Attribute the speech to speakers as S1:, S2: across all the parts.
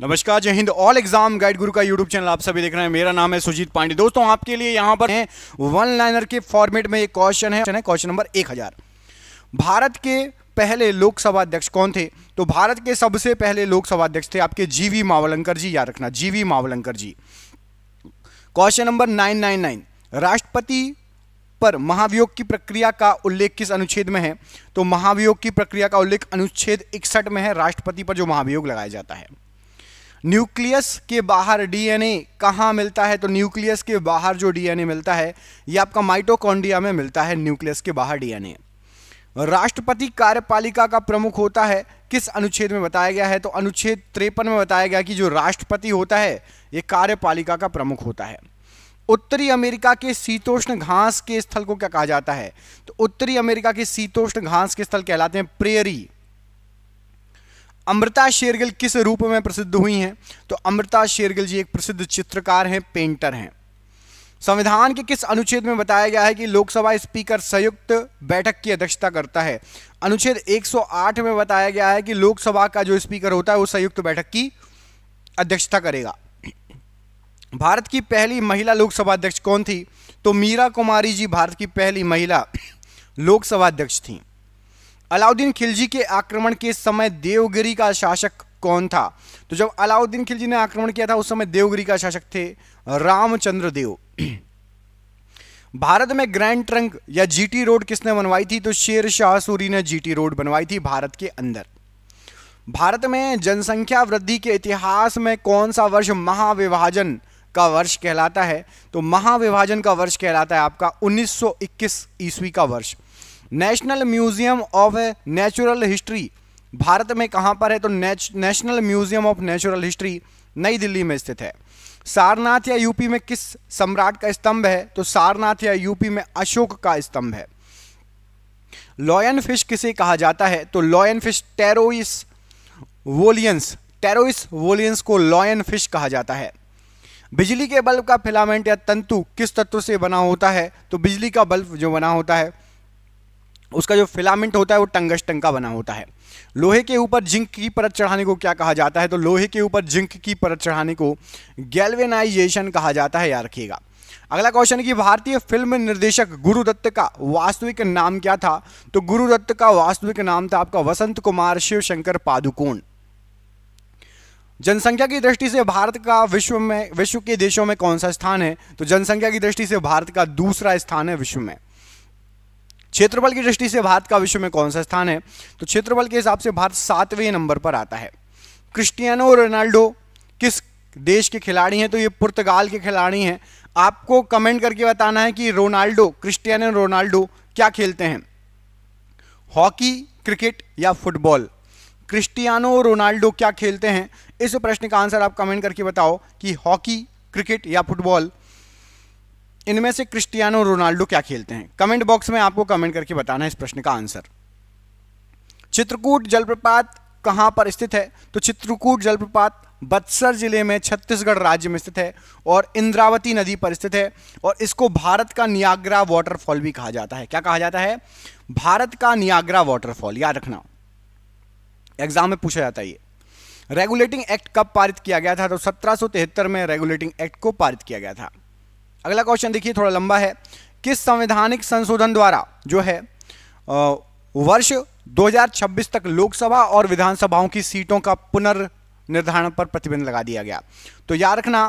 S1: नमस्कार जय Hind all exam guide गुरु का यूट्यूब चैनल आप सभी देख रहे हैं मेरा नाम है सुजीत पांडे दोस्तों आपके लिए यहां पर है वन लाइनर के फॉर्मेट में एक क्वेश्चन है क्वेश्चन नंबर एक हजार भारत के पहले लोकसभा अध्यक्ष कौन थे तो भारत के सबसे पहले लोकसभा अध्यक्ष थे आपके जीवी मावलंकर जी याद रखना GV Mavalankar ji question number nine nine nine राष्ट्रपति पर महाभियोग की प्रक्रिया का उल्लेख किस अनुच्छेद में है तो महाभियोग की प्रक्रिया का उल्लेख अनुच्छेद इकसठ में है राष्ट्रपति पर जो महाभियोग लगाया जाता है न्यूक्लियस के बाहर डीएनए कहाँ मिलता है तो न्यूक्लियस के बाहर जो डीएनए मिलता है ये आपका माइटोकॉन्डिया में मिलता है न्यूक्लियस के बाहर डीएनए राष्ट्रपति कार्यपालिका का प्रमुख होता है किस अनुच्छेद में बताया गया है तो अनुच्छेद त्रेपन में बताया गया कि जो राष्ट्रपति होता है ये कार्यपालिका का प्रमुख होता है उत्तरी अमेरिका के शीतोष्ण घास के स्थल को क्या कहा जाता है तो उत्तरी अमेरिका के शीतोष्ण घास के स्थल कहलाते हैं प्रेयरी अमृता शेरगिल किस रूप में प्रसिद्ध हुई हैं तो अमृता शेरगिल जी एक प्रसिद्ध चित्रकार हैं पेंटर हैं संविधान के किस अनुच्छेद में बताया गया है कि लोकसभा स्पीकर संयुक्त बैठक की अध्यक्षता करता है अनुच्छेद 108 में बताया गया है कि लोकसभा का जो स्पीकर होता है वो संयुक्त बैठक की अध्यक्षता करेगा भारत की पहली महिला लोकसभा अध्यक्ष कौन थी तो मीरा कुमारी जी भारत की पहली महिला लोकसभा अध्यक्ष थी अलाउद्दीन खिलजी के आक्रमण के समय देवगिरी का शासक कौन था तो जब अलाउद्दीन खिलजी ने आक्रमण किया था उस समय देवगिरी का शासक थे रामचंद्र देव भारत में ग्रैंड ट्रंक या जीटी रोड किसने बनवाई थी तो शेर शाह सूरी ने जीटी रोड बनवाई थी भारत के अंदर भारत में जनसंख्या वृद्धि के इतिहास में कौन सा वर्ष महाविभाजन का वर्ष कहलाता है तो महाविभाजन का वर्ष कहलाता है आपका 1921 ईस्वी का वर्ष national museum of natural history Bharat में कहाँ पर है तो national museum of natural history नई दिल्ली में स्थित है सारनाथ या यूपी में किस सम्राट का स्तंभ है तो सारनाथ या यूपी में अशोक का स्तंभ है लॉयन फिश किसे कहा जाता है तो लॉयन फिश टेरोइस वोलियंस टेरोइस वोलियंस को लॉयन फिश कहा जाता है बिजली के बल्ब का फिलामेंट या तंतु किस तत्व से बना होता है तो बिजली का बल्ब जो बना होता है उसका जो फिलामेंट होता है वो टंगस टंका बना होता है लोहे के ऊपर जिंक की परत चढ़ाने को क्या कहा जाता है तो लोहे के ऊपर जिंक की परत चढ़ाने को गैल्वेनाइजेशन कहा जाता है याद रखिएगा अगला क्वेश्चन है कि भारतीय फिल्म निर्देशक गुरुदत्त का वास्तविक नाम क्या था तो गुरुदत्त का वास्तविक नाम था आपका वसंत कुमार शिव शंकर पादुकोण जनसंख्या की दृष्टि से भारत का विश्व में विश्व के देशों में कौन सा स्थान है तो जनसंख्या की दृष्टि से भारत का दूसरा स्थान है विश्व में क्षेत्रफल की दृष्टि से भारत का विश्व में कौन सा स्थान है तो क्षेत्रफल के हिसाब से भारत सातवें नंबर पर आता है क्रिस्टियानो रोनाल्डो किस देश के खिलाड़ी हैं तो ये पुर्तगाल के खिलाड़ी हैं आपको कमेंट करके बताना है कि रोनाल्डो क्रिस्टियानो रोनाल्डो क्या खेलते हैं हॉकी क्रिकेट या फुटबॉल क्रिस्टियानो रोनाल्डो क्या खेलते हैं इस प्रश्न का आंसर आप कमेंट करके बताओ कि हॉकी क्रिकेट या फुटबॉल इनमें से क्रिस्टियानो रोनाल्डो क्या खेलते हैं कमेंट बॉक्स में आपको कमेंट करके बताना है इस प्रश्न का आंसर चित्रकूट जलप्रपात कहां पर स्थित है तो चित्रकूट जलप्रपात बत्सर जिले में छत्तीसगढ़ राज्य में स्थित है और इंद्रावती नदी पर स्थित है और इसको भारत का नियाग्रा वाटरफॉल भी कहा जाता है क्या कहा जाता है भारत का नियाग्रा वाटरफॉल याद रखना एग्जाम में पूछा जाता है ये रेगुलेटिंग एक्ट कब पारित किया गया था तो 1773 में रेगुलेटिंग एक्ट को पारित किया गया था अगला क्वेश्चन देखिए थोड़ा लंबा है किस संवैधानिक संशोधन द्वारा जो है वर्ष 2026 तक लोकसभा और विधानसभाओं की सीटों का पुनर्निर्धारण पर प्रतिबंध लगा दिया गया तो याद रखना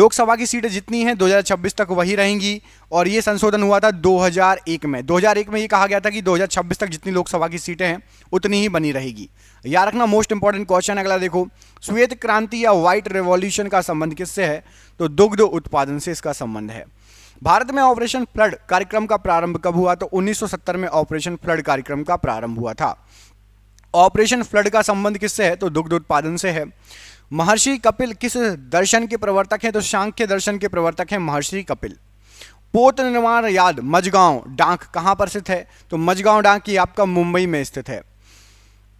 S1: लोकसभा की सीटें जितनी हैं 2026 तक वही रहेंगी और ये संशोधन हुआ था 2001 में 2001 में ये कहा गया था कि 2026 तक जितनी लोकसभा की सीटें हैं उतनी ही बनी रहेगी याद रखना मोस्ट इंपॉर्टेंट क्वेश्चन अगला देखो श्वेत क्रांति या व्हाइट रेवोल्यूशन का संबंध किससे है तो दुग्ध उत्पादन से इसका संबंध है भारत में ऑपरेशन फ्लड कार्यक्रम का प्रारंभ कब हुआ तो 1970 में ऑपरेशन फ्लड कार्यक्रम का प्रारंभ हुआ था ऑपरेशन फ्लड का संबंध किससे है तो दुग्ध उत्पादन से है महर्षि कपिल किस दर्शन के प्रवर्तक हैं तो सांख्य दर्शन के प्रवर्तक हैं महर्षि कपिल पोत निर्माण याद मजगांव डांक कहां पर स्थित है तो मजगांव डांक ये आपका मुंबई में स्थित है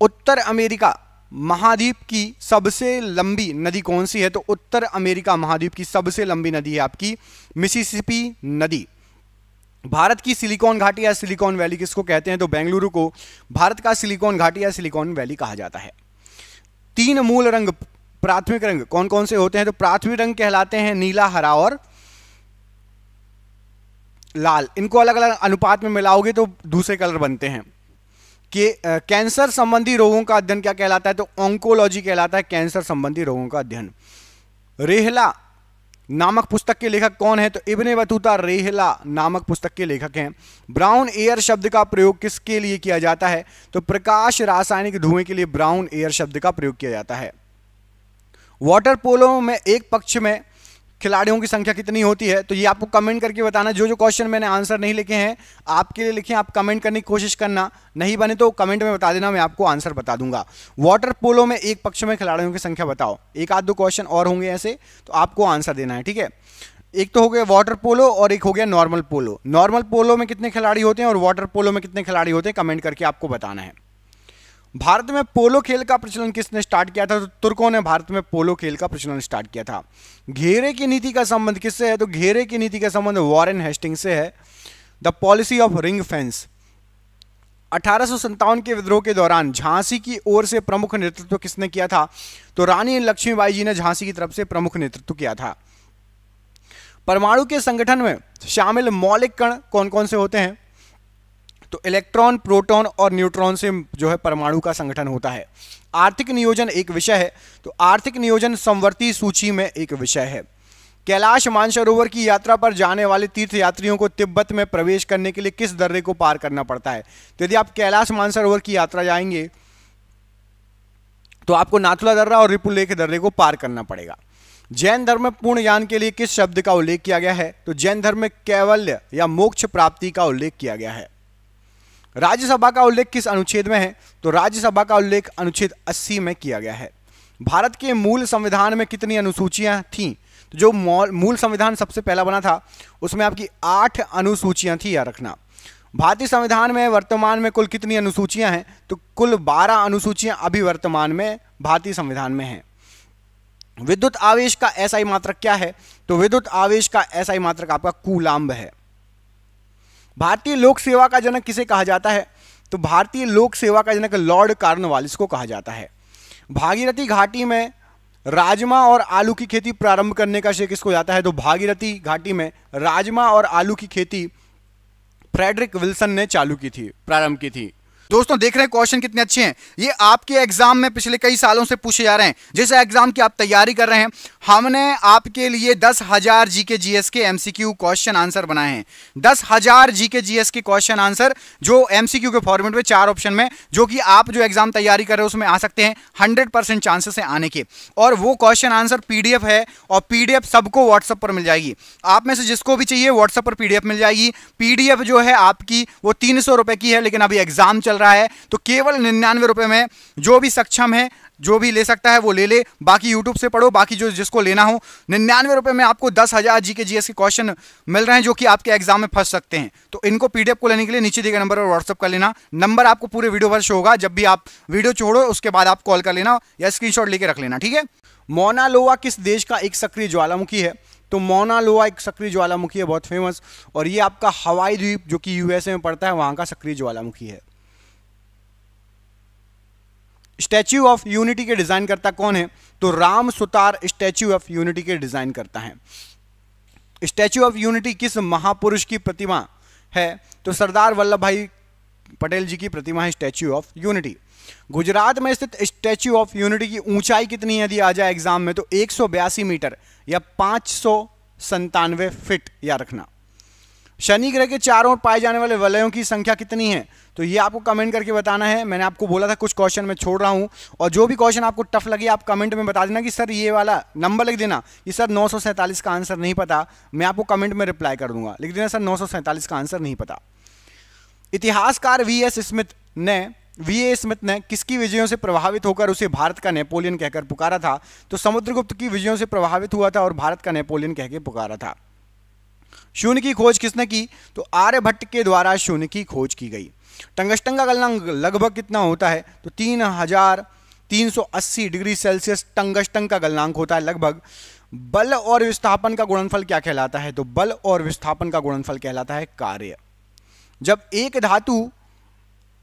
S1: उत्तर अमेरिका महाद्वीप की सबसे लंबी नदी कौन सी है तो उत्तर अमेरिका महाद्वीप की सबसे लंबी नदी है आपकी मिसिसिपी नदी भारत की सिलिकॉन घाटी या सिलिकॉन वैली किसको कहते हैं तो बेंगलुरु को भारत का सिलिकॉन घाटी या सिलिकॉन वैली कहा जाता है तीन मूल रंग प्राथमिक रंग कौन कौन से होते हैं तो प्राथमिक रंग कहलाते हैं नीला हरा और लाल इनको अलग अलग अनुपात में मिलाओगे तो दूसरे कलर बनते हैं कि कैंसर संबंधी रोगों का अध्ययन क्या कहलाता है तो ऑंकोलॉजी कहलाता है कैंसर संबंधी रोगों का अध्ययन रेहला नामक पुस्तक के लेखक कौन है तो इब्ने बतूता रेहला नामक पुस्तक के लेखक हैं ब्राउन एयर शब्द का प्रयोग किसके लिए किया जाता है तो प्रकाश रासायनिक धुएं के लिए ब्राउन एयर शब्द का प्रयोग किया जाता है वाटर पोलो में एक पक्ष में खिलाड़ियों की संख्या कितनी होती है तो ये आपको कमेंट करके बताना जो जो क्वेश्चन मैंने आंसर नहीं लिखे हैं आपके लिए लिखे आप कमेंट करने की कोशिश करना नहीं बने तो कमेंट में बता देना मैं आपको आंसर बता दूंगा वाटर पोलो में एक पक्ष में खिलाड़ियों की संख्या बताओ एक आध दो क्वेश्चन और होंगे ऐसे तो आपको आंसर देना है ठीक है एक तो हो गया वाटर पोलो और एक हो गया नॉर्मल पोलो नॉर्मल पोलो में कितने खिलाड़ी होते हैं और वाटर पोलो में कितने खिलाड़ी होते हैं कमेंट करके आपको बताना है भारत में पोलो खेल का प्रचलन किसने स्टार्ट किया था तो तुर्कों ने भारत में पोलो खेल का प्रचलन स्टार्ट किया था घेरे की नीति का संबंध किससे है तो घेरे की नीति का संबंध वॉरेन हेस्टिंग से है the policy of ring fence अठारह के विद्रोह के दौरान झांसी की ओर से प्रमुख नेतृत्व किसने किया था तो रानी लक्ष्मीबाई जी ने झांसी की तरफ से प्रमुख नेतृत्व किया था परमाणु के संगठन में शामिल मौलिक कण कौन कौन से होते हैं तो इलेक्ट्रॉन प्रोटॉन और न्यूट्रॉन से जो है परमाणु का संगठन होता है आर्थिक नियोजन एक विषय है तो आर्थिक नियोजन संवर्ती सूची में एक विषय है कैलाश मानसरोवर की यात्रा पर जाने वाले तीर्थयात्रियों को तिब्बत में प्रवेश करने के लिए किस दर्रे को पार करना पड़ता है तो यदि आप कैलाश मानसरोवर की यात्रा जाएंगे तो आपको नाथुला दर्रा और रिपुलेख दर्रे को पार करना पड़ेगा जैन धर्म में पूर्ण ज्ञान के लिए किस शब्द का उल्लेख किया गया है तो जैन धर्म में कैवल्य या मोक्ष प्राप्ति का उल्लेख किया गया है राज्यसभा का उल्लेख किस अनुच्छेद में है तो राज्यसभा का उल्लेख अनुच्छेद 80 में किया गया है भारत के मूल संविधान में कितनी अनुसूचियां थी तो जो मूल संविधान सबसे पहला बना था उसमें आपकी आठ अनुसूचियां थी या रखना भारतीय संविधान में वर्तमान में कुल कितनी अनुसूचियां हैं तो कुल 12 अनुसूचियां अभी वर्तमान में भारतीय संविधान में हैं विद्युत आवेश का एसआई मात्रक क्या है तो विद्युत आवेश का एसआई मात्रक आपका कुलाम्ब है भारतीय लोक सेवा का जनक किसे कहा जाता है तो भारतीय लोक सेवा का जनक लॉर्ड कार्नवालिस को कहा जाता है भागीरथी घाटी में राजमा और आलू की खेती प्रारंभ करने का श्रेय किसको जाता है तो भागीरथी घाटी में राजमा और आलू की खेती फ्रेडरिक विल्सन ने चालू की थी प्रारंभ की थी दोस्तों देख रहे हैं क्वेश्चन कितने अच्छे हैं ये आपके एग्जाम में पिछले कई सालों से पूछे जा रहे हैं जिस एग्जाम की आप तैयारी कर रहे हैं हमने आपके लिए दस हजार जीके जीएस के एमसीक्यू क्वेश्चन आंसर बनाए हैं दस हजार जीके जीएस के क्वेश्चन आंसर जो एमसीक्यू के फॉर्मेट में चार ऑप्शन में जो कि आप जो एग्जाम तैयारी कर रहे हो उसमें आ सकते हैं हंड्रेड परसेंट चांसेस है आने के और वो क्वेश्चन आंसर पीडीएफ है और पीडीएफ सबको व्हाट्सएप पर मिल जाएगी आप में से जिसको भी चाहिए व्हाट्सएप पर पीडीएफ मिल जाएगी पीडीएफ जो है आपकी वो तीन सौ की है लेकिन अभी एग्जाम चल चल रहा है तो केवल निन्यानवे रुपये में जो भी सक्षम है जो भी ले सकता है वो ले ले बाकी YouTube से पढ़ो बाकी जो जिसको लेना हो निन्यानवे रुपये में आपको दस हज़ार जी के जी के क्वेश्चन मिल रहे हैं जो कि आपके एग्जाम में फंस सकते हैं तो इनको पी को लेने के लिए नीचे दिए गए नंबर पर व्हाट्सअप कर लेना नंबर आपको पूरे वीडियो पर शो होगा जब भी आप वीडियो छोड़ो उसके बाद आप कॉल कर लेना या स्क्रीनशॉट लेके रख लेना ठीक है मोनालोवा किस देश का एक सक्रिय ज्वालामुखी है तो मोनालोवा एक सक्रिय ज्वालामुखी है बहुत फेमस और ये आपका हवाई द्वीप जो कि यूएसए में पड़ता है वहाँ का सक्रिय ज्वालामुखी है स्टैच्यू ऑफ यूनिटी के डिजाइन करता कौन है तो Ram Sutar statue of unity के डिजाइन करता है स्टैच्यू ऑफ यूनिटी किस महापुरुष की प्रतिमा है तो सरदार वल्लभ भाई पटेल जी की प्रतिमा है स्टैच्यू ऑफ यूनिटी गुजरात में स्थित स्टैच्यू ऑफ यूनिटी की ऊंचाई कितनी यदि आ जाए एग्जाम में तो एक मीटर या पांच संतानवे फिट या रखना शनि ग्रह के चारों ओर पाए जाने वाले वलयों की संख्या कितनी है तो ये आपको कमेंट करके बताना है मैंने आपको बोला था कुछ क्वेश्चन मैं छोड़ रहा हूँ और जो भी क्वेश्चन आपको टफ लगे आप कमेंट में बता देना कि सर ये वाला नंबर लिख देना कि सर नौ का आंसर नहीं पता मैं आपको कमेंट में रिप्लाई कर दूंगा लिख देना सर नौ का आंसर नहीं पता इतिहासकार वी एस स्मिथ ने वी ए स्मिथ ने किसकी विजयों से प्रभावित होकर उसे भारत का नेपोलियन कहकर पुकारा था तो समुद्रगुप्त की विजयों से प्रभावित हुआ था और भारत का नेपोलियन कहकर पुकारा था शून्य की खोज किसने की तो आर्यभट्ट के द्वारा शून्य की खोज की गई टंगस्टंग का गलनांक लगभग कितना होता है तो तीन हजार अस्सी डिग्री सेल्सियस टंगस्टंग का गलनांक होता है लगभग बल और विस्थापन का गुणनफल क्या कहलाता है तो बल और विस्थापन का गुणनफल कहलाता है कार्य जब एक धातु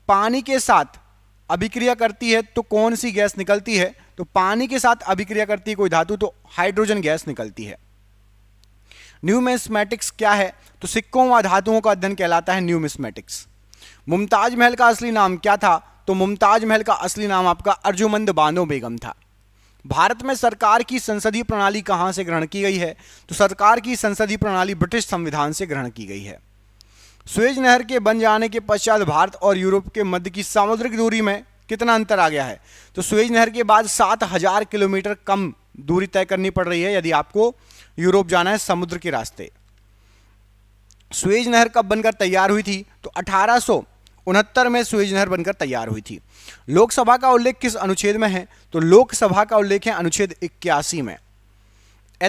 S1: पानी के साथ अभिक्रिया करती है तो कौन सी गैस निकलती है तो पानी के साथ अभिक्रिया करती है कोई धातु तो हाइड्रोजन गैस निकलती है न्यूमिसमेटिक्स क्या है तो सिक्कों व धातुओं का अध्ययन कहलाता है न्यूमिसमेटिक्स मुमताज महल का असली नाम क्या था तो मुमताज महल का असली नाम आपका अर्जुमंद बानो बेगम था भारत में सरकार की संसदीय प्रणाली कहाँ से ग्रहण की गई है तो सरकार की संसदीय प्रणाली ब्रिटिश संविधान से ग्रहण की गई है स्वेज नहर के बन जाने के पश्चात भारत और यूरोप के मध्य की सामुद्रिक दूरी में कितना अंतर आ गया है तो स्वेज नहर के बाद सात हजार किलोमीटर कम दूरी तय करनी पड़ रही है यदि आपको यूरोप जाना है समुद्र के रास्ते स्वेज नहर कब बनकर तैयार हुई थी तो अठारह में स्वेज नहर बनकर तैयार हुई थी लोकसभा का उल्लेख किस अनुच्छेद में है तो लोकसभा का उल्लेख है अनुच्छेद इक्यासी में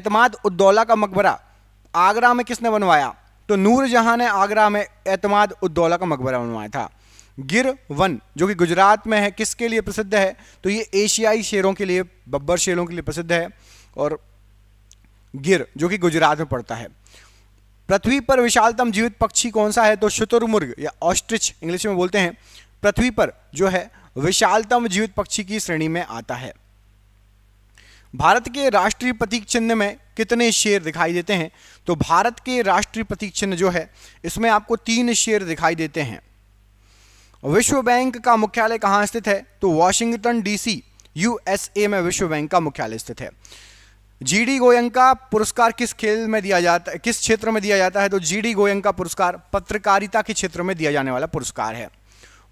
S1: एतमाद उद्दौला का मकबरा आगरा में किसने बनवाया तो नूरजहां ने आगरा में एतमाद उद्दौला का मकबरा बनवाया था गिर वन जो कि गुजरात में है किसके लिए प्रसिद्ध है तो ये एशियाई शेरों के लिए बब्बर शेरों के लिए प्रसिद्ध है और गिर जो कि गुजरात में पड़ता है पृथ्वी पर विशालतम जीवित पक्षी कौन सा है तो शुतुरमुर्ग या ऑस्ट्रिच इंग्लिश में बोलते हैं पृथ्वी पर जो है विशालतम जीवित पक्षी की श्रेणी में आता है भारत के राष्ट्रीय प्रतीक चिन्ह में कितने शेर दिखाई देते हैं तो भारत के राष्ट्रीय प्रतीक चिन्ह जो है इसमें आपको तीन शेर दिखाई देते हैं विश्व बैंक का मुख्यालय कहाँ स्थित है तो वॉशिंगटन डीसी यूएसए में विश्व बैंक का मुख्यालय स्थित है जीडी गोयंका पुरस्कार किस खेल में दिया जाता है किस क्षेत्र में दिया जाता है तो जीडी गोयंका पुरस्कार पत्रकारिता के क्षेत्र में दिया जाने वाला पुरस्कार है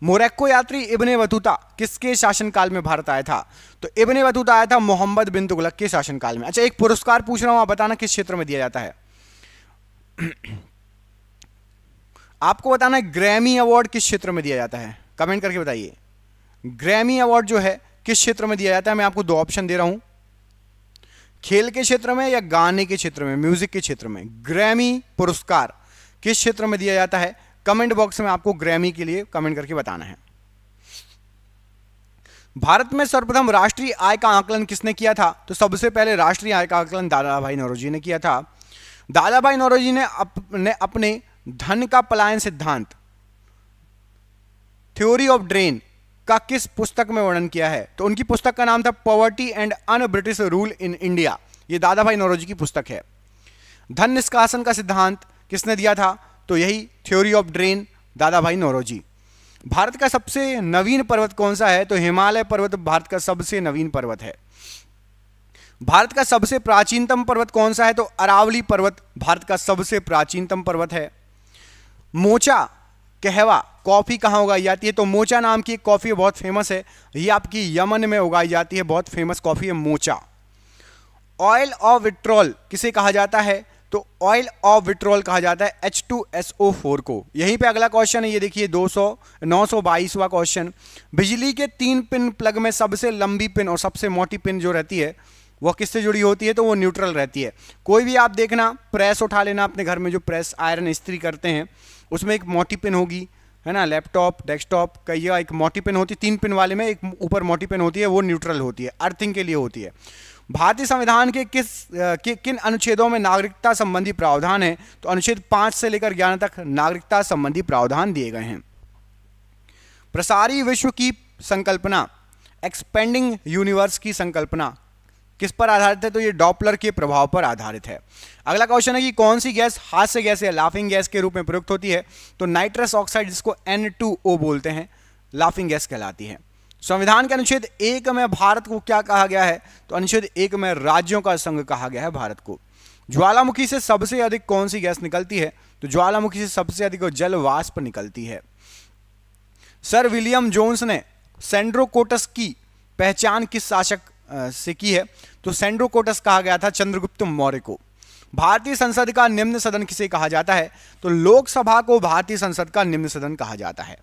S1: मोरक्को यात्री इब्ने बतूता किसके शासनकाल में भारत आया था तो इब्ने बतूता आया था मोहम्मद बिन तुगलक के शासनकाल में अच्छा एक पुरस्कार पूछ रहा हूं आप बताना किस क्षेत्र में दिया जाता है आपको बताना है ग्रैमी अवार्ड किस क्षेत्र में दिया जाता है कमेंट करके बताइए ग्रैमी अवार्ड जो है किस क्षेत्र में दिया जाता है मैं आपको दो ऑप्शन दे रहा हूं खेल के क्षेत्र में या गाने के क्षेत्र में म्यूजिक के क्षेत्र में ग्रैमी पुरस्कार किस क्षेत्र में दिया जाता है कमेंट बॉक्स में आपको ग्रैमी के लिए कमेंट करके बताना है भारत में सर्वप्रथम राष्ट्रीय आय का आकलन किसने किया था तो सबसे पहले राष्ट्रीय आय का आकलन दादा भाई नौरोजी ने किया था दादा भाई नौरोजी ने अपने अपने धन का पलायन सिद्धांत थ्योरी ऑफ ड्रेन का किस पुस्तक में वर्णन किया है तो उनकी पुस्तक का नाम था poverty and un British rule in India ये दादा भाई नौरोजी की पुस्तक है धन निष्कासन का सिद्धांत किसने दिया था तो यही थ्योरी ऑफ ड्रेन दादा भाई नौरोजी भारत का सबसे नवीन पर्वत कौन सा है तो हिमालय पर्वत भारत का सबसे नवीन पर्वत है भारत का सबसे प्राचीनतम पर्वत कौन सा है तो अरावली पर्वत भारत का सबसे प्राचीनतम पर्वत है मोचा कहवा कॉफ़ी कहाँ उगाई जाती है तो मोचा नाम की एक कॉफ़ी बहुत फेमस है ये आपकी यमन में उगाई जाती है बहुत फेमस कॉफ़ी है मोचा ऑयल ऑफ विट्रोल किसे कहा जाता है तो ऑयल ऑफ विट्रोल कहा जाता है H two S O four को यहीं पे अगला क्वेश्चन है ये देखिए दो सौ नौ सौ बाईसवा क्वेश्चन बिजली के तीन पिन प्लग में सबसे लंबी पिन और सबसे मोटी पिन जो रहती है वह किससे जुड़ी होती है तो वो न्यूट्रल रहती है कोई भी आप देखना प्रेस उठा लेना अपने घर में जो प्रेस आयरन स्त्री करते हैं उसमें एक मोटी पिन होगी है ना लैपटॉप डेस्कटॉप कई जगह एक मोटी पिन होती है तीन पिन वाले में एक ऊपर मोटी पिन होती है वो न्यूट्रल होती है अर्थिंग के लिए होती है भारतीय संविधान के किस कि, किन अनुच्छेदों में नागरिकता संबंधी प्रावधान है तो अनुच्छेद पांच से लेकर ग्यारह तक नागरिकता संबंधी प्रावधान दिए गए हैं प्रसारी विश्व की संकल्पना एक्सपेंडिंग यूनिवर्स की संकल्पना किस पर आधारित है तो ये डॉपलर के प्रभाव पर आधारित है अगला क्वेश्चन है कि कौन सी गैस हास्य गैस या लाफिंग गैस के रूप में प्रयुक्त होती है तो नाइट्रस ऑक्साइड जिसको एन बोलते हैं लाफिंग गैस कहलाती है संविधान के अनुच्छेद एक में भारत को क्या कहा गया है तो अनुच्छेद एक में राज्यों का संघ कहा गया है भारत को ज्वालामुखी से सबसे अधिक कौन सी गैस निकलती है तो ज्वालामुखी से सबसे अधिक जल वाष्प निकलती है सर विलियम जोन्स ने सेंड्रोकोटस की पहचान किस शासक से की है तो सेंड्रोकोटस कहा गया था चंद्रगुप्त मौर्य को भारतीय संसद का निम्न सदन किसे कहा जाता है तो लोकसभा को भारतीय संसद का निम्न सदन कहा जाता है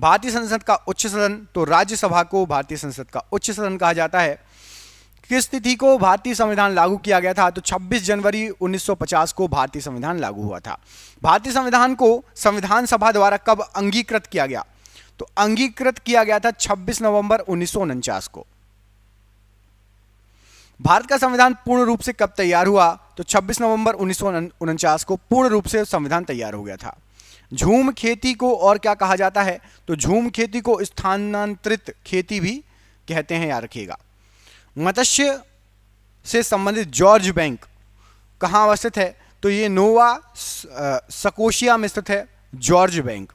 S1: भारतीय संसद का उच्च सदन तो राज्यसभा को भारतीय संसद का उच्च सदन कहा जाता है किस तिथि को भारतीय संविधान लागू किया गया था तो 26 जनवरी 1950 को भारतीय संविधान लागू हुआ था भारतीय संविधान को संविधान सभा द्वारा कब अंगीकृत किया गया तो अंगीकृत किया गया था 26 नवंबर उन्नीस को भारत का संविधान पूर्ण रूप से कब तैयार हुआ तो 26 नवंबर उन्नीस को पूर्ण रूप से संविधान तैयार हो गया था झूम खेती को और क्या कहा जाता है तो झूम खेती को स्थानांतरित खेती भी कहते हैं याद रखिएगा मत्स्य से संबंधित जॉर्ज बैंक कहाँ अवस्थित है तो ये नोवा सकोशिया में स्थित है जॉर्ज बैंक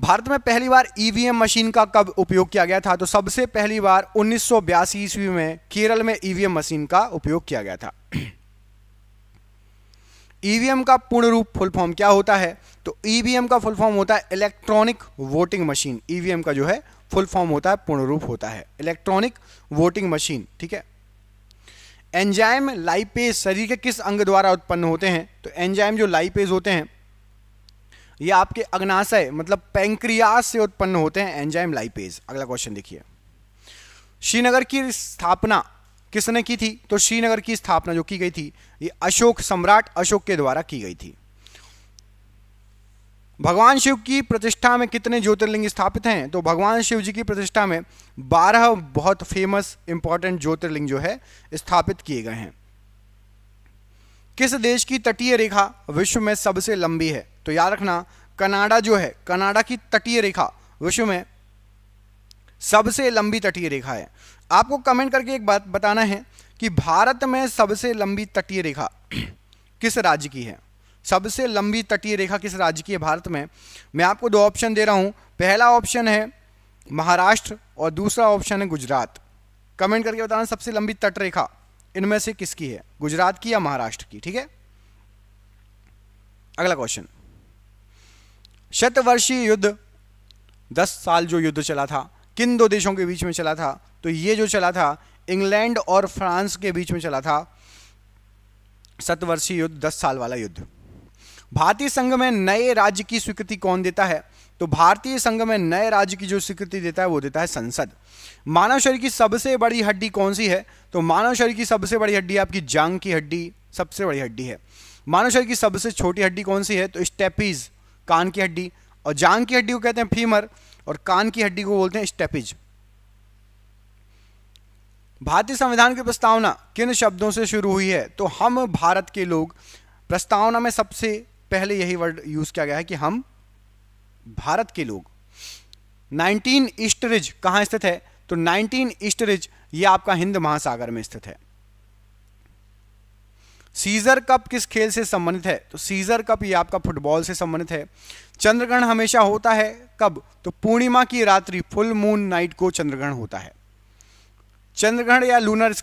S1: भारत में पहली बार ईवीएम e मशीन का कब उपयोग किया गया था तो सबसे पहली बार उन्नीस ईस्वी में केरल में ईवीएम e मशीन का उपयोग किया गया था ईवीएम e का पूर्ण रूप फुल फॉर्म क्या होता है तो ईवीएम का फुल फॉर्म होता है इलेक्ट्रॉनिक वोटिंग मशीन ईवीएम का जो है फुल फॉर्म होता है पूर्ण रूप होता है इलेक्ट्रॉनिक वोटिंग मशीन ठीक है एंजाइम लाइपेज शरीर के किस अंग द्वारा उत्पन्न होते हैं तो एंजाइम जो लाइपेज होते हैं ये आपके अग्नाशय मतलब पैंक्रियास से उत्पन्न होते हैं एंजाइम लाइपेज अगला क्वेश्चन देखिए श्रीनगर की स्थापना किसने की थी तो श्रीनगर की स्थापना जो की गई थी ये अशोक सम्राट अशोक के द्वारा की गई थी भगवान शिव की प्रतिष्ठा में कितने ज्योतिर्लिंग स्थापित हैं तो भगवान शिव जी की प्रतिष्ठा में बारह बहुत फेमस इंपॉर्टेंट ज्योतिर्लिंग जो है स्थापित किए गए हैं किस देश की तटीय रेखा विश्व में सबसे लंबी है तो याद रखना कनाडा जो है कनाडा की तटीय रेखा विश्व में सबसे लंबी तटीय रेखा है आपको कमेंट करके एक बात बताना है कि भारत में सबसे लंबी तटीय रेखा किस राज्य की है सबसे लंबी तटीय रेखा किस राज्य की है भारत में मैं आपको दो ऑप्शन दे रहा हूं पहला ऑप्शन है महाराष्ट्र और दूसरा ऑप्शन है गुजरात कमेंट करके बताना सबसे लंबी तट रेखा इनमें से किसकी है गुजरात की या महाराष्ट्र की ठीक है अगला क्वेश्चन शतवर्षीय युद्ध दस साल जो युद्ध चला था किन दो देशों के बीच में चला था तो ये जो चला था इंग्लैंड और फ्रांस के बीच में चला था शतवर्षीय युद्ध दस साल वाला युद्ध भारतीय संघ में नए राज्य की स्वीकृति कौन देता है तो भारतीय संघ में नए राज्य की जो स्वीकृति देता है वो देता है संसद मानव शरीर की सबसे बड़ी हड्डी कौन सी है तो मानव शरीर की सबसे बड़ी हड्डी आपकी जांग की हड्डी सबसे बड़ी हड्डी है मानव शरीर की सबसे छोटी हड्डी कौन सी है तो स्टेपीज कान की हड्डी और जांग की हड्डी को कहते हैं फीमर और कान की हड्डी को बोलते हैं स्टेपिज भारतीय संविधान की प्रस्तावना किन शब्दों से शुरू हुई है तो हम भारत के लोग प्रस्तावना में सबसे पहले यही वर्ड यूज किया गया है कि हम भारत के लोग 19 ईस्टरिज कहां स्थित है तो 19 ईस्टरिज ये आपका हिंद महासागर में स्थित है सीजर कप किस खेल से संबंधित है तो सीजर कप ये आपका फुटबॉल से संबंधित है चंद्रग्रहण हमेशा होता है कब तो पूर्णिमा की रात्रि फुल मून नाइट को चंद्रग्रहण होता है चंद्रग्रहण या लूनर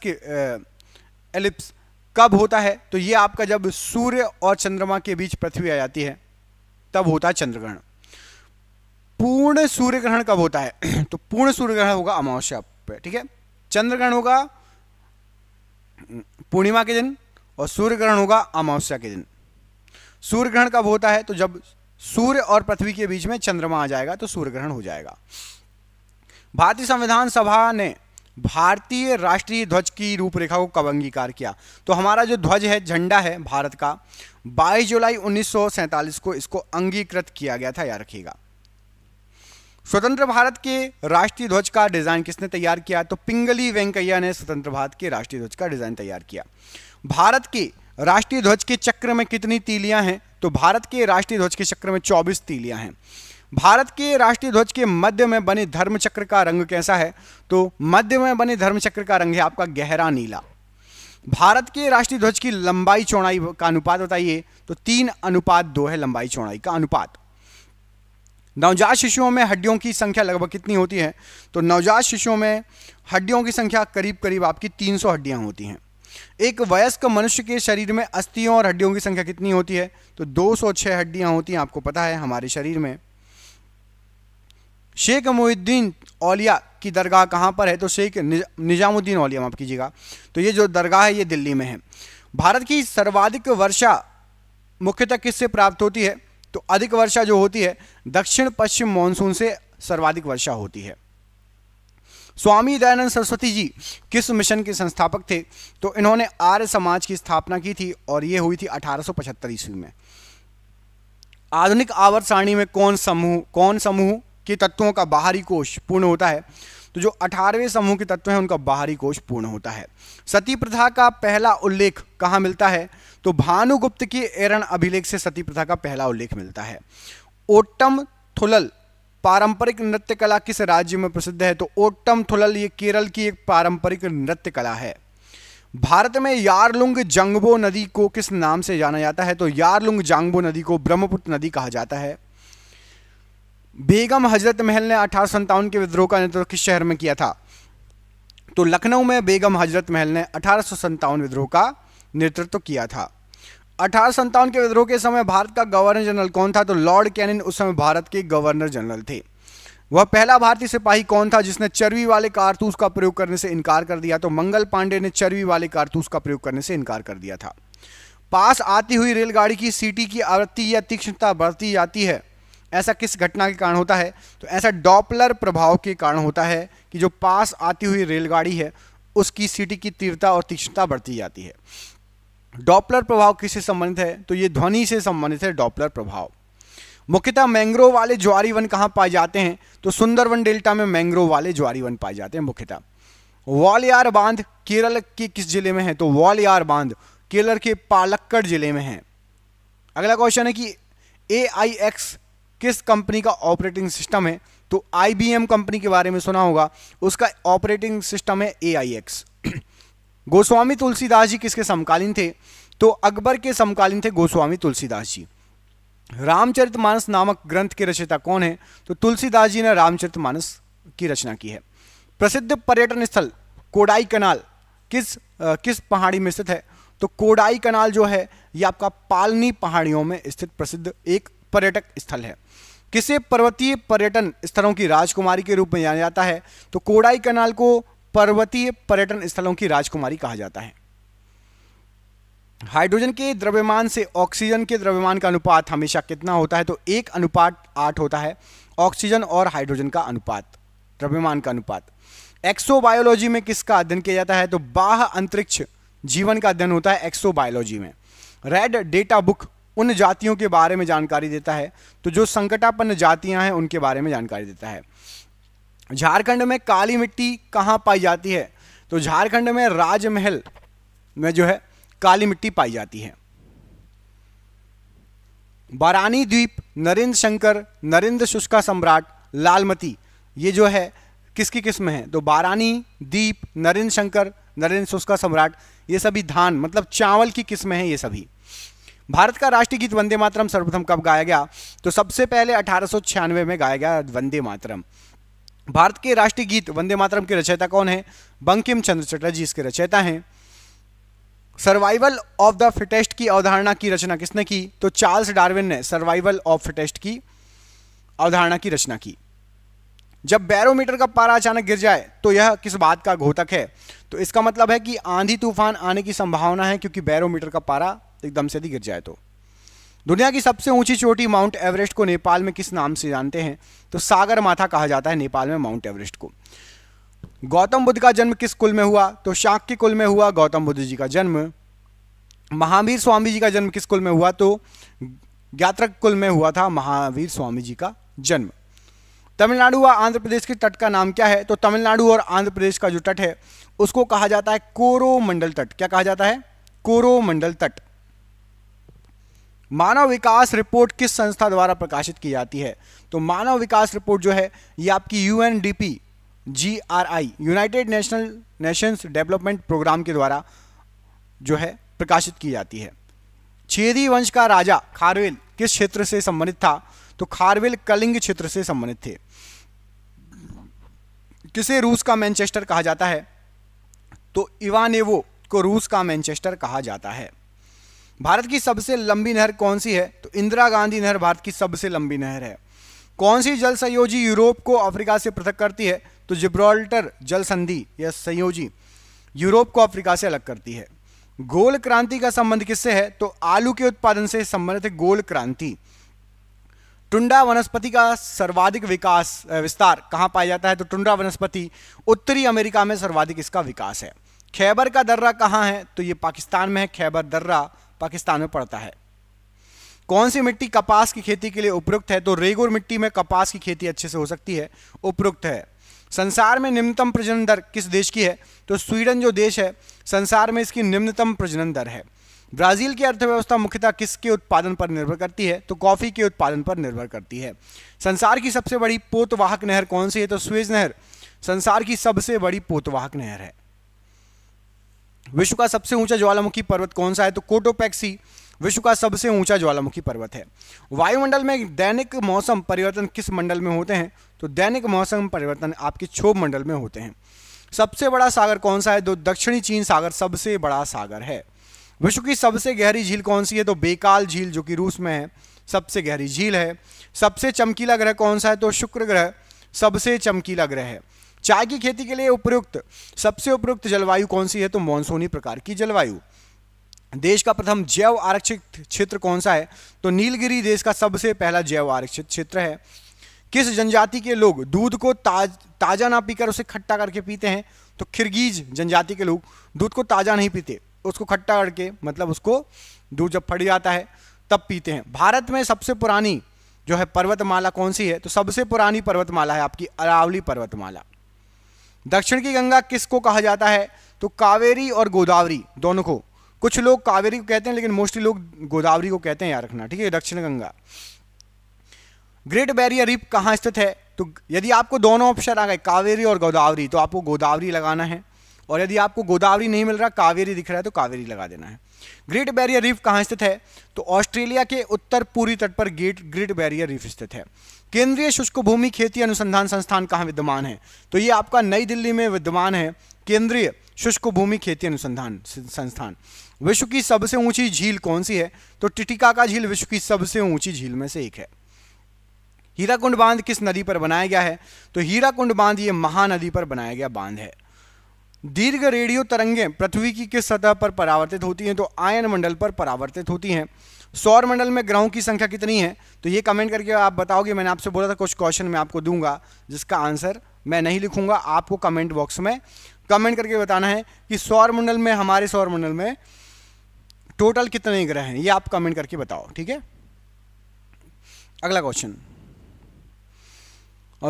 S1: एलिप्स कब होता है तो ये आपका जब सूर्य और चंद्रमा के बीच पृथ्वी आ जाती है तब होता है चंद्रग्रहण पूर्ण सूर्य ग्रहण कब होता है तो पूर्ण सूर्य ग्रहण होगा अमावस्या पे ठीक है चंद्र ग्रहण होगा पूर्णिमा के दिन और सूर्य ग्रहण होगा अमावस्या के दिन सूर्य ग्रहण कब होता है तो जब सूर्य और पृथ्वी के बीच में चंद्रमा आ जाएगा तो सूर्य ग्रहण हो जाएगा भारतीय संविधान सभा ने भारतीय राष्ट्रीय ध्वज की रूपरेखा को कब अंगीकार किया तो हमारा जो ध्वज है झंडा है भारत का 22 जुलाई 1947 को इसको अंगीकृत किया गया था याद रखिएगा स्वतंत्र भारत के राष्ट्रीय ध्वज का डिजाइन किसने तैयार किया तो पिंगली वेंकैया ने स्वतंत्र भारत के राष्ट्रीय ध्वज का डिजाइन तैयार किया भारत के राष्ट्रीय ध्वज के चक्र में कितनी तीलियां हैं तो भारत के राष्ट्रीय ध्वज के चक्र में 24 तीलियां हैं भारत के राष्ट्रीय ध्वज के मध्य में बने धर्म चक्र का रंग कैसा है तो मध्य में बने धर्म चक्र का रंग है आपका गहरा नीला भारत के राष्ट्रीय ध्वज की लंबाई चौड़ाई का अनुपात बताइए तो तीन अनुपात दो है लंबाई चौड़ाई का अनुपात नवजात शिशुओं में हड्डियों की संख्या लगभग कितनी होती है तो नवजात शिशुओं में हड्डियों की संख्या करीब करीब आपकी 300 हड्डियां होती हैं एक वयस्क मनुष्य के शरीर में अस्थियों और हड्डियों की संख्या कितनी होती है तो 206 हड्डियां होती हैं आपको पता है हमारे शरीर में शेख मोहिद्दीन औलिया की दरगाह कहां पर है तो शेख निजामुद्दीन औलिया माफ कीजिएगा तो ये जो दरगाह है ये दिल्ली में है भारत की सर्वाधिक वर्षा मुख्यतः किससे प्राप्त होती है तो अधिक वर्षा जो होती है दक्षिण पश्चिम मानसून से सर्वाधिक वर्षा होती है स्वामी दयानंद सरस्वती जी किस मिशन के संस्थापक थे तो इन्होंने आर्य समाज की स्थापना की थी और ये हुई थी 1875 ईस्वी में आधुनिक आवर्त सारणी में कौन समूह कौन समूह के तत्वों का बाहरी कोष पूर्ण होता है तो जो अठारहवें समूह के तत्व हैं उनका बाहरी कोष पूर्ण होता है सती प्रथा का पहला उल्लेख कहाँ मिलता है तो भानुगुप्त के एरण अभिलेख से सती प्रथा का पहला उल्लेख मिलता है ओट्टम थुलल पारंपरिक नृत्य कला किस राज्य में प्रसिद्ध है तो ओट्टम थुलल ये केरल की एक पारंपरिक नृत्य कला है भारत में यारलुंग जंगबो नदी को किस नाम से जाना जाता है तो यारलुंग जांगबो नदी को ब्रह्मपुत्र नदी कहा जाता है बेगम हजरत महल ने अठारह के विद्रोह का नेतृत्व किस शहर में किया था तो लखनऊ में बेगम हजरत महल ने अठारह विद्रोह का नेतृत्व किया था अठारह संतावन के विद्रोह के समय भारत का गवर्नर जनरल कौन था तो लॉर्ड कैनिन उस समय भारत के गवर्नर जनरल थे वह पहला भारतीय सिपाही कौन था जिसने चर्बी वाले कारतूस का प्रयोग करने से इनकार कर दिया तो मंगल पांडे ने चर्बी वाले कारतूस का प्रयोग करने से इनकार कर दिया था पास आती हुई रेलगाड़ी की सीटी की आवृत्ति या तीक्ष्णता बढ़ती जाती है ऐसा किस घटना के कारण होता है तो ऐसा डॉपलर प्रभाव के कारण होता है कि जो पास आती हुई रेलगाड़ी है उसकी सीटी की तीव्रता और तीक्ष्णता बढ़ती जाती है डॉपलर प्रभाव किससे संबंधित है तो ये ध्वनि से संबंधित है डॉपलर प्रभाव मुख्यतः मैंग्रोव वाले ज्वारी वन कहाँ पाए जाते हैं तो सुंदरवन डेल्टा में मैंग्रोव वाले ज्वारी वन पाए जाते हैं मुख्यतः वालियार बांध केरल के किस जिले में है तो वालियार बांध केरल के पालक्कड़ जिले में है अगला क्वेश्चन है कि ए आई एक्स किस कंपनी का ऑपरेटिंग सिस्टम है तो आई बी एम कंपनी के बारे में सुना होगा उसका ऑपरेटिंग सिस्टम है A I X Goswami Tulsidas ji किसके समकालीन थे तो अकबर के समकालीन थे गोस्वामी तुलसीदास जी रामचरितमानस नामक ग्रंथ के रचयिता कौन है तो तुलसीदास जी ने रामचरितमानस की रचना की है प्रसिद्ध पर्यटन स्थल कोडाई कनाल किस आ, किस पहाड़ी में स्थित है तो कोडाई कनाल जो है ये आपका पालनी पहाड़ियों में स्थित प्रसिद्ध एक पर्यटक स्थल है किसे पर्वतीय पर्यटन स्थलों की राजकुमारी के रूप में जाना जाता है तो कोडाई कनाल को पर्वतीय पर्यटन स्थलों की राजकुमारी कहा जाता है हाइड्रोजन के द्रव्यमान से ऑक्सीजन के द्रव्यमान का अनुपात हमेशा कितना होता है तो एक अनुपात आठ होता है ऑक्सीजन और हाइड्रोजन का अनुपात द्रव्यमान का अनुपात एक्सोबायोलॉजी में किसका अध्ययन किया जाता है तो बाह अंतरिक्ष जीवन का अध्ययन होता है एक्सोबायोलॉजी में रेड डेटा बुक उन जातियों के बारे में जानकारी देता है तो जो संकटापन्न जातियां हैं उनके बारे में जानकारी देता है झारखंड में काली मिट्टी कहाँ पाई जाती है तो झारखंड में राजमहल में जो है काली मिट्टी पाई जाती है बारानी द्वीप नरेंद्र शंकर नरेंद्र शुष्का सम्राट लालमती ये जो है किसकी किस्म है तो बारानी द्वीप नरेंद्र शंकर नरेंद्र शुष्का सम्राट ये सभी धान मतलब चावल की किस्म है ये सभी भारत का राष्ट्रीय गीत वंदे मातरम सर्वप्रथम कब गाया गया तो सबसे पहले अठारह में गाया गया वंदे मातरम भारत के राष्ट्रीय गीत वंदे मातरम के रचयिता कौन है बंकिम चंद्र चटर्जी इसके रचयिता हैं सर्वाइवल ऑफ द फिटेस्ट की अवधारणा की रचना किसने की तो चार्ल्स डार्विन ने सर्वाइवल ऑफ फिटेस्ट की अवधारणा की रचना की जब बैरोमीटर का पारा अचानक गिर जाए तो यह किस बात का घोतक है तो इसका मतलब है कि आंधी तूफान आने की संभावना है क्योंकि बैरोमीटर का पारा एकदम से यदि गिर जाए तो दुनिया की सबसे ऊंची चोटी माउंट एवरेस्ट को नेपाल में किस नाम से जानते हैं तो सागर माथा कहा जाता है नेपाल में माउंट एवरेस्ट को गौतम बुद्ध का जन्म किस कुल में हुआ तो के कुल में हुआ गौतम बुद्ध जी का जन्म महावीर स्वामी जी का जन्म किस कुल में हुआ तो ज्ञात्रक कुल में हुआ था महावीर स्वामी जी का जन्म तमिलनाडु व आंध्र प्रदेश के तट का नाम क्या है तो तमिलनाडु और आंध्र प्रदेश का जो तट है उसको कहा जाता है कोरोमंडल तट क्या कहा जाता है कोरोमंडल तट मानव विकास रिपोर्ट किस संस्था द्वारा प्रकाशित की जाती है तो मानव विकास रिपोर्ट जो है ये आपकी U N D P G R I United National Nations Development Programme के द्वारा जो है प्रकाशित की जाती है छेदी वंश का राजा खारविल किस क्षेत्र से संबंधित था तो खारविल कलिंग क्षेत्र से संबंधित थे किसे रूस का मैनचेस्टर कहा जाता है तो इवानेवो को रूस का मैनचेस्टर कहा जाता है भारत की सबसे लंबी नहर कौन सी है तो इंदिरा गांधी नहर भारत की सबसे लंबी नहर है कौन सी जल संयोजी यूरोप को अफ्रीका से पृथक करती है तो जिब्रॉल्टर जल संधि या संयोजी यूरोप को अफ्रीका से अलग करती है गोल क्रांति का संबंध किससे है तो आलू के उत्पादन से संबंधित है गोल क्रांति टुंडा वनस्पति का सर्वाधिक विकास विस्तार कहां पाया जाता है तो टुंडा वनस्पति उत्तरी अमेरिका में सर्वाधिक इसका विकास है खैबर का दर्रा कहां है तो ये पाकिस्तान में है खैबर दर्रा पाकिस्तान में पड़ता है कौन सी मिट्टी कपास की खेती के लिए उपयुक्त है तो रेगुर मिट्टी में कपास की खेती अच्छे से हो सकती है उपयुक्त है संसार में निम्नतम प्रजनन दर किस देश की है तो स्वीडन जो देश है संसार में इसकी निम्नतम प्रजनन दर है ब्राजील की अर्थव्यवस्था मुख्यतः किसके उत्पादन पर निर्भर करती है तो कॉफ़ी के उत्पादन पर निर्भर करती है संसार की सबसे बड़ी पोतवाहक नहर कौन सी है तो स्वेज नहर संसार की सबसे बड़ी पोतवाहक नहर है विश्व का सबसे ऊंचा ज्वालामुखी पर्वत कौन सा है तो कोटोपैक्सी विश्व का सबसे ऊंचा ज्वालामुखी पर्वत है वायुमंडल में दैनिक मौसम परिवर्तन किस मंडल में होते हैं तो दैनिक मौसम परिवर्तन आपके क्षोभ मंडल में होते हैं सबसे बड़ा सागर कौन सा है तो दक्षिणी चीन सागर सबसे बड़ा सागर है विश्व की सबसे गहरी झील कौन सी है तो बेकाल झील जो कि रूस में है सबसे गहरी झील है सबसे चमकीला ग्रह कौन सा है तो शुक्र ग्रह सबसे चमकीला ग्रह है चाय की खेती के लिए उपयुक्त सबसे उपयुक्त जलवायु कौन सी है तो मानसूनी प्रकार की जलवायु देश का प्रथम जैव आरक्षित क्षेत्र कौन सा है तो नीलगिरी देश का सबसे पहला जैव आरक्षित क्षेत्र है किस जनजाति के लोग दूध को ताज ताज़ा ना पीकर उसे खट्टा करके पीते हैं तो खिरगीज जनजाति के लोग दूध को ताज़ा नहीं पीते उसको खट्टा करके मतलब उसको दूध जब फट जाता है तब पीते हैं भारत में सबसे पुरानी जो है पर्वतमाला कौन सी है तो सबसे पुरानी पर्वतमाला है आपकी अरावली पर्वतमाला दक्षिण की गंगा किसको कहा जाता है तो कावेरी और गोदावरी दोनों को कुछ लोग कावेरी को कहते हैं लेकिन मोस्टली लोग गोदावरी को कहते हैं यार रखना ठीक है दक्षिण गंगा ग्रेट बैरियर रीफ कहाँ स्थित है तो यदि आपको दोनों ऑप्शन आ गए कावेरी और गोदावरी तो आपको गोदावरी लगाना है और यदि आपको गोदावरी नहीं मिल रहा कावेरी दिख रहा है तो कावेरी लगा देना है ग्रेट बैरियर रीफ कहाँ स्थित है तो ऑस्ट्रेलिया के उत्तर पूर्वी तट पर ग्रेट ग्रेट बैरियर रीफ स्थित है केंद्रीय शुष्क भूमि खेती अनुसंधान संस्थान कहाँ विद्यमान है तो ये आपका नई दिल्ली में विद्यमान है केंद्रीय शुष्क भूमि खेती अनुसंधान संस्थान विश्व की सबसे ऊंची झील कौन सी है तो टिटिकाका झील विश्व की सबसे ऊंची झील में से एक है हीराकुंड बांध किस नदी पर बनाया गया है तो हीराकुंड बांध ये महानदी पर बनाया गया बांध है दीर्घ रेडियो तरंगें पृथ्वी की किस सतह पर परावर्तित होती हैं तो आयन मंडल पर परावर्तित होती हैं सौर मंडल में ग्रहों की संख्या कितनी है तो ये कमेंट करके आप बताओगे मैंने आपसे बोला था कुछ क्वेश्चन मैं आपको दूंगा जिसका आंसर मैं नहीं लिखूंगा आपको कमेंट बॉक्स में कमेंट करके बताना है कि सौर मंडल में हमारे सौर मंडल में टोटल कितने ग्रह हैं ये आप कमेंट करके बताओ ठीक है अगला क्वेश्चन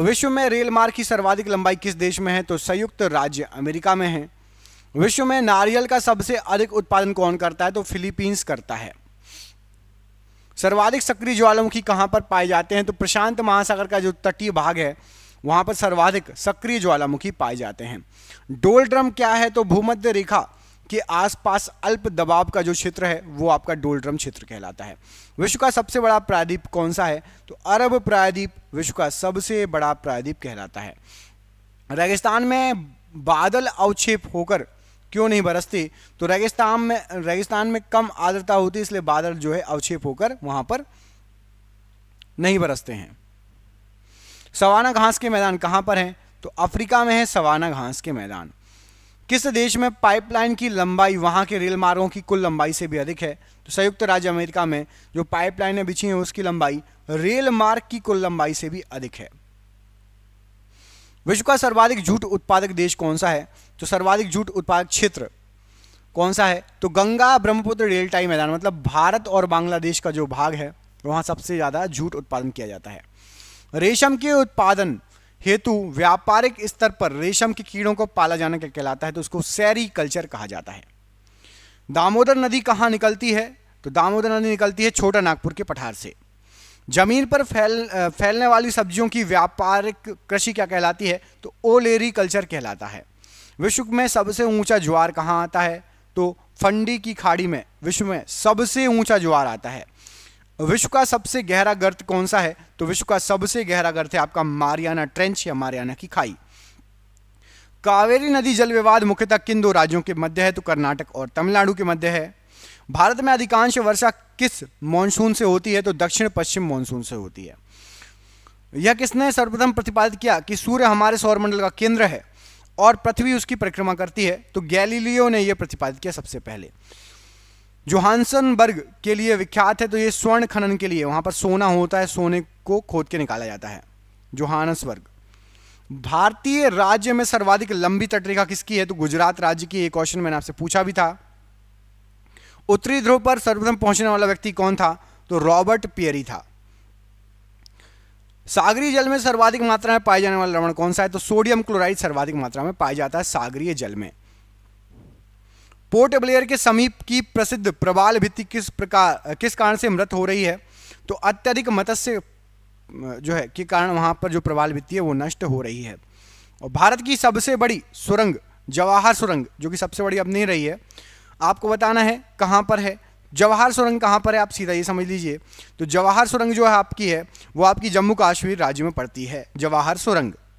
S1: विश्व में रेल मार्ग की सर्वाधिक लंबाई किस देश में है तो संयुक्त राज्य अमेरिका में है विश्व में नारियल का सबसे अधिक उत्पादन कौन करता है तो फिलीपींस करता है सर्वाधिक सक्रिय ज्वालामुखी कहाँ पर पाए जाते हैं तो प्रशांत महासागर का जो तटीय भाग है वहाँ पर सर्वाधिक सक्रिय ज्वालामुखी पाए जाते हैं डोलड्रम क्या है तो भूमध्य रेखा के आसपास अल्प दबाव का जो क्षेत्र है वो आपका डोलड्रम क्षेत्र कहलाता है विश्व का सबसे बड़ा प्रायद्वीप कौन सा है तो अरब प्रायद्वीप विश्व का सबसे बड़ा प्रायद्वीप कहलाता है रेगिस्तान में बादल अवक्षेप होकर क्यों नहीं बरसती तो रेगिस्तान में रेगिस्तान में कम आर्द्रता होती है इसलिए बादल जो है अवक्षेप होकर वहां पर नहीं बरसते हैं सवाना घास के मैदान कहां पर हैं तो अफ्रीका में है सवाना घास के मैदान किस देश में पाइपलाइन की लंबाई वहां के रेल मार्गों की कुल लंबाई से भी अधिक है तो संयुक्त राज्य अमेरिका में जो पाइपलाइनें बिछी हैं उसकी लंबाई रेल मार्ग की कुल लंबाई से भी अधिक है विश्व का सर्वाधिक जूट उत्पादक देश कौन सा है तो सर्वाधिक जूट उत्पादक क्षेत्र कौन सा है तो गंगा ब्रह्मपुत्र डेल्टाई मैदान मतलब भारत और बांग्लादेश का जो भाग है वहां सबसे ज़्यादा जूट उत्पादन किया जाता है रेशम के उत्पादन हेतु व्यापारिक स्तर पर रेशम के कीड़ों को पाला जाने क्या कहलाता है तो उसको सैरी कल्चर कहा जाता है दामोदर नदी कहाँ निकलती है तो दामोदर नदी निकलती है छोटा नागपुर के पठार से जमीन पर फैल फैलने वाली सब्जियों की व्यापारिक कृषि क्या कहलाती है तो ओलेरी कल्चर कहलाता है विश्व में सबसे ऊंचा ज्वार कहाँ आता है तो फंडी की खाड़ी में विश्व में सबसे ऊंचा ज्वार आता है विश्व का सबसे गहरा गर्त कौन सा है तो विश्व का सबसे गहरा गर्त है आपका मारियाना ट्रेंच या मारियाना की खाई कावेरी नदी जल विवाद मुख्यतः किन दो राज्यों के मध्य है तो कर्नाटक और तमिलनाडु के मध्य है भारत में अधिकांश वर्षा किस मानसून से होती है तो दक्षिण पश्चिम मानसून से होती है यह किसने सर्वप्रथम प्रतिपादित किया कि सूर्य हमारे सौरमंडल का केंद्र है और पृथ्वी उसकी परिक्रमा करती है तो गैलीलियो ने यह प्रतिपादित किया सबसे पहले जोहानसनबर्ग के लिए विख्यात है तो ये स्वर्ण खनन के लिए वहां पर सोना होता है सोने को खोद के निकाला जाता है वर्ग भारतीय राज्य में सर्वाधिक लंबी तटरेखा किसकी है तो गुजरात राज्य की एक क्वेश्चन मैंने आपसे पूछा भी था उत्तरी ध्रुव पर सर्वप्रथम पहुंचने वाला व्यक्ति कौन था तो रॉबर्ट पियरी था सागरीय जल में सर्वाधिक मात्रा में पाया जाने वाला लवण कौन सा है तो सोडियम क्लोराइड सर्वाधिक मात्रा में पाया जाता है सागरीय जल में पोर्ट ब्लेयर के समीप की प्रसिद्ध प्रबाल भित्ति किस प्रकार किस कारण से मृत हो रही है तो अत्यधिक मत्स्य जो है के कारण वहां पर जो प्रबाल भित्ति है वो नष्ट हो रही है और भारत की सबसे बड़ी सुरंग जवाहर सुरंग जो कि सबसे बड़ी अब नहीं रही है आपको बताना है कहाँ पर है जवाहर सुरंग कहाँ पर है आप सीधा ये समझ लीजिए तो जवाहर सुरंग जो है आपकी है वो आपकी जम्मू कश्मीर राज्य में पड़ती है जवाहर सुरंग